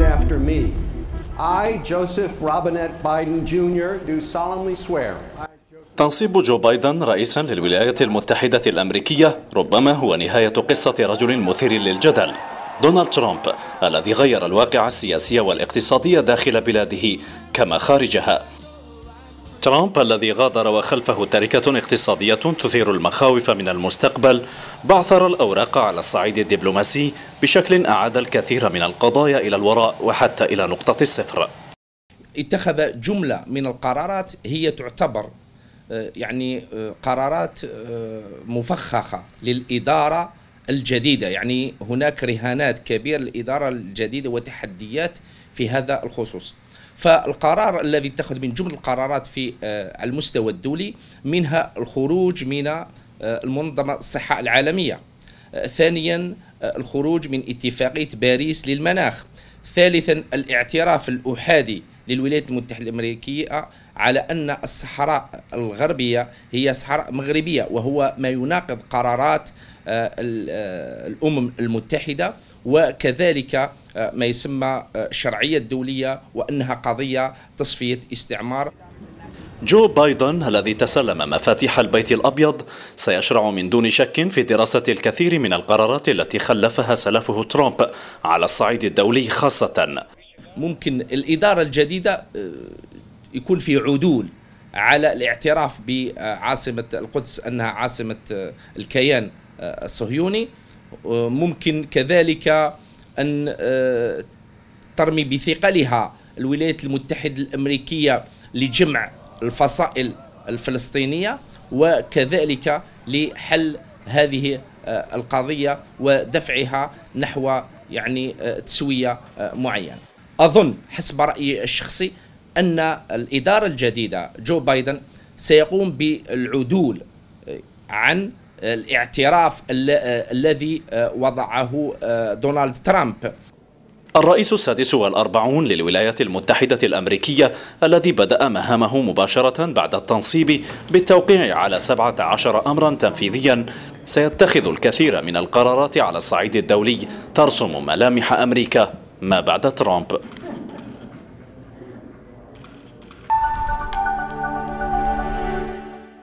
after me. I, Joseph Robinette Biden Jr., do solemnly swear. تنصيب جو بايدن رئيسا للولايات المتحدة الأمريكية ربما هو نهاية قصة رجل مثير للجدل دونالد ترامب الذي غير الواقع السياسي والاقتصادي داخل بلاده كما خارجها ترامب الذي غادر وخلفه تركة اقتصادية تثير المخاوف من المستقبل بعثر الأوراق على الصعيد الدبلوماسي بشكل أعاد الكثير من القضايا إلى الوراء وحتى إلى نقطة الصفر اتخذ جملة من القرارات هي تعتبر آه، يعني آه، قرارات آه، مفخخة للإدارة الجديدة يعني هناك رهانات كبيرة للإدارة الجديدة وتحديات في هذا الخصوص فالقرار الذي اتخذ من جمله القرارات في على آه، المستوى الدولي منها الخروج من آه، المنظمه الصحه العالميه آه، ثانيا الخروج من اتفاقيه باريس للمناخ ثالثا الاعتراف الاحادي للولايات المتحدة الأمريكية على أن الصحراء الغربية هي صحراء مغربية وهو ما يناقض قرارات آه، آه، الأمم المتحدة وكذلك آه، ما يسمى الشرعية الدولية وأنها قضية تصفية استعمار جو بايدن الذي تسلم مفاتيح البيت الأبيض سيشرع من دون شك في دراسة الكثير من القرارات التي خلفها سلفه ترامب على الصعيد الدولي خاصة ممكن الإدارة الجديدة آه، يكون في عدول على الاعتراف بعاصمة القدس أنها عاصمة آه، الكيان آه، الصهيوني ممكن كذلك أن ترمي بثقلها الولايات المتحدة الأمريكية لجمع الفصائل الفلسطينية وكذلك لحل هذه القضية ودفعها نحو يعني تسوية معينة أظن حسب رأيي الشخصي أن الإدارة الجديدة جو بايدن سيقوم بالعدول عن الاعتراف الذي وضعه دونالد ترامب الرئيس السادس والأربعون للولايات المتحدة الأمريكية الذي بدأ مهامه مباشرة بعد التنصيب بالتوقيع على 17 أمرا تنفيذيا سيتخذ الكثير من القرارات على الصعيد الدولي ترسم ملامح أمريكا ما بعد ترامب